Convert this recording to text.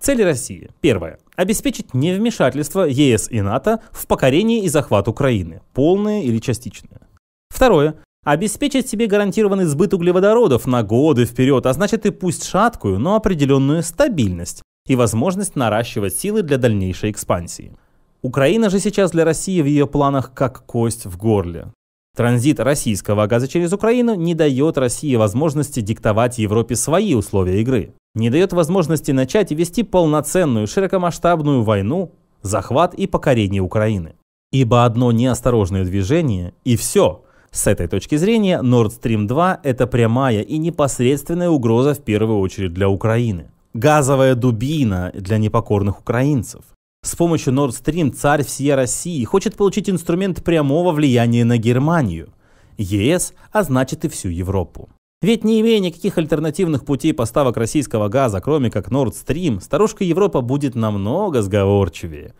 Цели России. Первое. Обеспечить невмешательство ЕС и НАТО в покорении и захват Украины, полное или частичное. Второе. Обеспечить себе гарантированный сбыт углеводородов на годы вперед, а значит и пусть шаткую, но определенную стабильность и возможность наращивать силы для дальнейшей экспансии. Украина же сейчас для России в ее планах как кость в горле. Транзит российского газа через Украину не дает России возможности диктовать Европе свои условия игры не дает возможности начать и вести полноценную широкомасштабную войну, захват и покорение Украины. Ибо одно неосторожное движение – и все. С этой точки зрения Nord Stream 2 – это прямая и непосредственная угроза в первую очередь для Украины. Газовая дубина для непокорных украинцев. С помощью Nord Stream царь всей России хочет получить инструмент прямого влияния на Германию. ЕС, а значит и всю Европу. Ведь не имея никаких альтернативных путей поставок российского газа, кроме как Nord Stream, старушка Европа будет намного сговорчивее.